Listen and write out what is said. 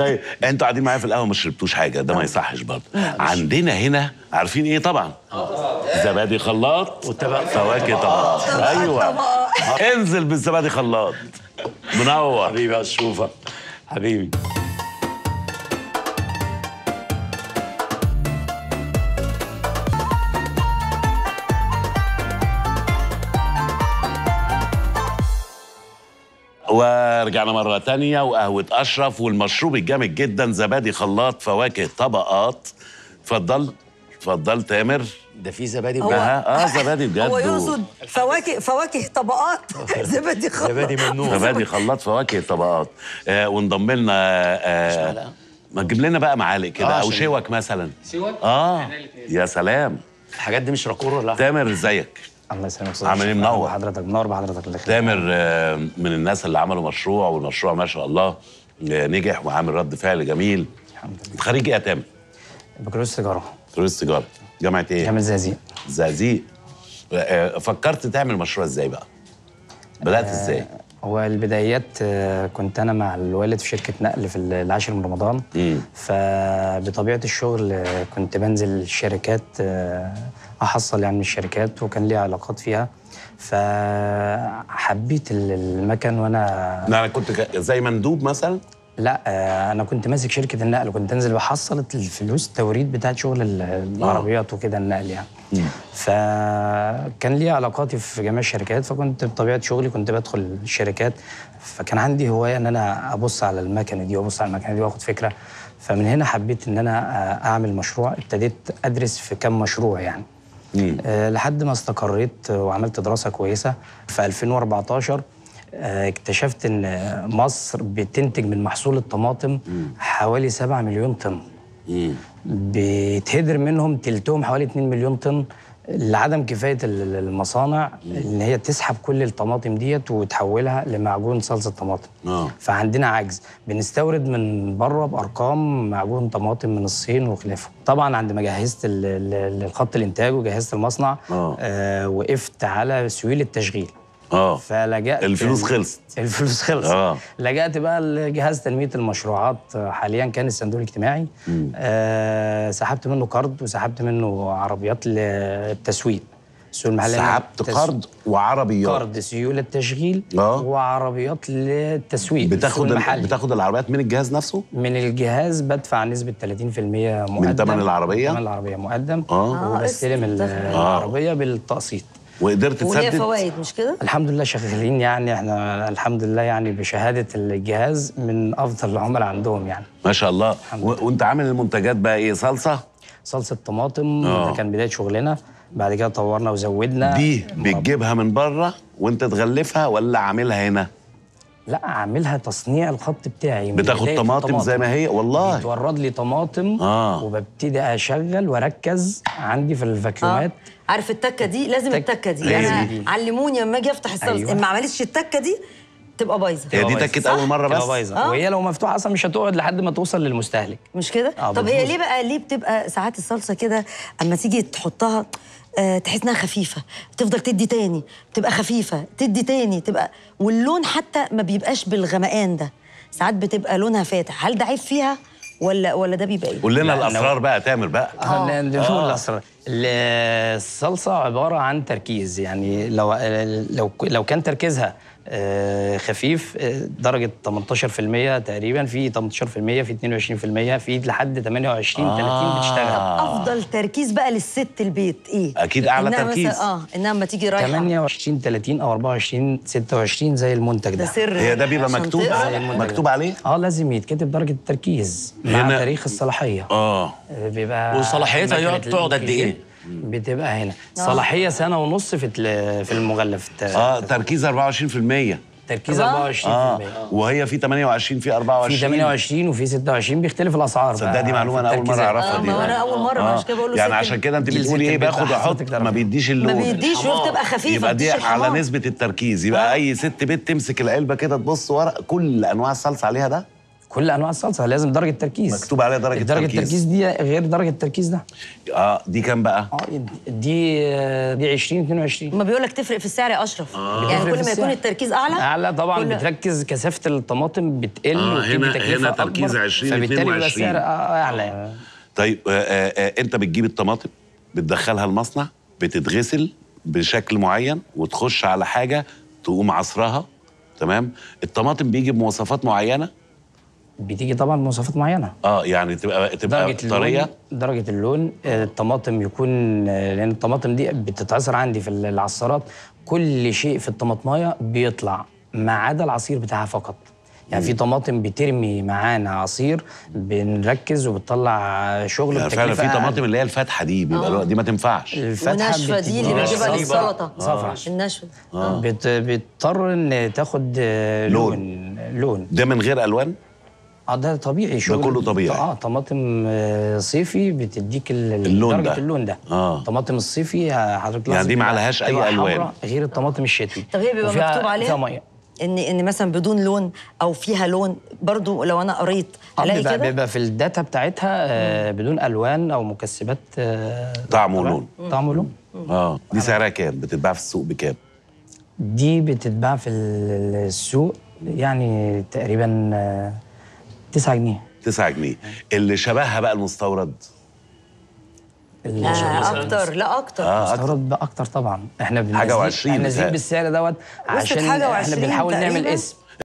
طيب انتوا قاعدين معايا في القهوه ما شربتوش حاجه ده ما آه. يصحش برضه عندنا هنا عارفين ايه طبعا آه. زبادي خلاط فواكه طبعا ايوه آه. انزل بالزبادي خلاط منور حبيبي اشوفك حبيبي ورجعنا مرة تانية وقهوة أشرف والمشروب الجامد جدا زبادي خلاط فواكه طبقات اتفضل اتفضل تامر ده في زبادي بجد اه زبادي بجد هو يقصد فواكه فواكه طبقات زبادي خلاط زبادي ممنوع زبادي خلاط فواكه طبقات آه وانضم لنا آه ما تجيب لنا بقى معالق كده آه او شوك مثلا شوك اه يا سلام الحاجات دي مش راكور ولا تامر ازيك الله يسلمك عاملين منور حضرتك منور بحضرتك الله تامر آه، من الناس اللي عملوا مشروع والمشروع ما شاء الله آه، نجح وعامل رد فعل جميل الحمد لله خريج ايه يا تامر؟ بكالوريوس تجاره بكالوريوس تجاره جامعه ايه؟ جامعه زقازيق زقازيق آه، فكرت تعمل مشروع ازاي بقى؟ بدات ازاي؟ هو البدايات آه، كنت انا مع الوالد في شركه نقل في العاشر من رمضان مم. فبطبيعه الشغل آه، كنت بنزل الشركات آه، احصل يعني من الشركات وكان لي علاقات فيها فحبيت المكان وانا انا يعني كنت زي مندوب مثلا لا آه، انا كنت ماسك شركه النقل كنت انزل بحصل الفلوس التوريد بتاعت شغل العربيات وكده النقل يعني فكان لي علاقاتي في جميع الشركات فكنت بطبيعه شغلي كنت بدخل الشركات فكان عندي هوايه ان انا ابص على المكنه دي وابص على المكنه دي واخد فكره فمن هنا حبيت ان انا آه، اعمل مشروع ابتديت ادرس في كم مشروع يعني آه، لحد ما استقريت وعملت دراسه كويسه في 2014 آه، اكتشفت ان مصر بتنتج من محصول الطماطم حوالي 7 مليون طن بيتهدر منهم تلتهم حوالي 2 مليون طن لعدم كفايه المصانع ان هي تسحب كل الطماطم ديت وتحولها لمعجون صلصه طماطم آه. فعندنا عجز بنستورد من بره بارقام معجون طماطم من الصين وخلافه طبعا عندما جهزت الخط الانتاج وجهزت المصنع آه. آه وقفت على سويل التشغيل اه فلجأت الفلوس خلصت الفلوس خلصت اه لجأت بقى لجهاز تنميه المشروعات حاليا كان الصندوق الاجتماعي آه سحبت منه قرض وسحبت منه عربيات للتسويق السوق المحلي سحبت قرض وعربيات قرض سيوله تشغيل آه. وعربيات للتسويق بتاخد المحلي. بتاخد العربيات من الجهاز نفسه من الجهاز بدفع نسبه 30% مقدم من ثمن العربيه من العربيه مقدم آه. آه، وبستلم آه. العربيه بالتقسيط وقدرت تسدد وليها فوائد مش كده؟ الحمد لله شغالين يعني احنا الحمد لله يعني بشهاده الجهاز من افضل العملاء عندهم يعني ما شاء الله و... وانت عامل المنتجات بقى ايه صلصه؟ صلصه طماطم آه. ده كان بدايه شغلنا بعد كده طورنا وزودنا دي بتجيبها من بره وانت تغلفها ولا عاملها هنا؟ لا اعملها تصنيع الخط بتاعي بتاخد طماطم زي ما هي والله بتورد لي طماطم آه. وببتدي اشغل واركز عندي في الفاكيومات آه. عارف التكه دي لازم التك... التكه دي لازم يعني علموني لما اجي افتح الصلصه أيوة. ما عملتش التكه دي تبقى بايظه هي دي تكه اول مره بس بايظه آه؟ وهي لو مفتوحه اصلا مش هتقعد لحد ما توصل للمستهلك مش كده آه طب هي ليه بقى ليه بتبقى ساعات الصلصه كده اما تيجي تحطها آه، تحس انها خفيفه تفضل تدي تاني بتبقى خفيفه تدي تاني تبقى واللون حتى ما بيبقاش بالغمقان ده ساعات بتبقى لونها فاتح هل ده عيب فيها ولا ولا ده بيبقى ايه؟ قول لنا الاسرار بقى تامر بقى آه. نشوف الاسرار الصلصه عباره عن تركيز يعني لو لو لو كان تركيزها آه، خفيف آه، درجه 18% تقريبا في 18% في 22% في لحد 28 آه 30 بتشتغل افضل تركيز بقى للست البيت ايه اكيد اعلى إنها تركيز مثل اه انها لما تيجي رايحه 28 30 او 24 26 زي المنتج ده ده سر هي ده بيبقى مكتوب مكتوب عليه اه لازم يتكتب درجه التركيز مع تاريخ الصلاحيه اه, آه، بيبقى وصلاحيتها تقعد قد ايه بتبقى هنا آه. صلاحيه سنه ونص في في المغلف اه تركيز 24% تركيز 24% آه. وهي في 28 في 24 في 28 وفي 26 بيختلف الاسعار تصدق دي معلومه انا اول مره اعرفها آه دي انا اول مره آه. عشان كده بقول له يعني عشان كده انت بتقولي ايه باخد احط ما بيديش اللون ما بيديش بتبقى خفيفه يبقى دي على نسبه التركيز يبقى آه. اي ست بيت تمسك العلبه كده تبص ورق كل انواع الصلصه عليها ده كل انواع الصلصه لازم درجه تركيز مكتوب عليها درجه تركيز درجه التركيز دي غير درجه التركيز ده اه دي كام بقى اه دي دي 20 22 ما بيقول لك تفرق في السعر يا اشرف آه. يعني كل ما يكون التركيز اعلى اعلى طبعا كل... بتركز كثافه الطماطم بتقل آه هنا هنا تركيز 20 فبالتالي بيبقى السعر آه، آه، اعلى يعني. طيب، آه. طيب آه آه انت بتجيب الطماطم بتدخلها المصنع بتتغسل بشكل معين وتخش على حاجه تقوم عصرها تمام الطماطم بيجي بمواصفات معينه بتيجي طبعا بمواصفات معينه اه يعني تبقى تبقى درجة طريه اللون درجه اللون آه، الطماطم يكون آه، لان الطماطم دي بتتعصر عندي في العصارات كل شيء في الطماطمايه بيطلع ما عدا العصير بتاعها فقط يعني في طماطم بترمي معانا عصير بنركز وبتطلع شغل يعني فعلا في طماطم اللي هي الفاتحه دي بيبقى آه. دي ما تنفعش الفاتحه دي اللي بتجيبها للسلطه آه،, آه. النشوه آه. بتضطر ان تاخد لون لون ده من غير الوان؟ اه ده طبيعي شغل ده كله طبيعي اه طماطم آه، صيفي بتديك اللون درجه ده. اللون ده اه طماطم الصيفي حضرتك يعني دي ما عليهاش اي الوان غير الطماطم الشتوي طب هي بيبقى مكتوب عليها ان ان مثلا بدون لون او فيها لون برضو لو انا قريت آه، الاقي كده بيبقى في الداتا بتاعتها آه، بدون الوان او مكسبات طعم ولون طعم ولون اه دي سعرها كام بتتباع في السوق بكام دي بتتباع في السوق يعني تقريبا 9 جنيه 9 جنيه اللي شبهها بقى المستورد لا آه، اكتر لا اكتر آه مستورد بقى اكتر طبعا احنا حاجه و20 احنا بالسعر دوت عشان احنا بنحاول نعمل اسم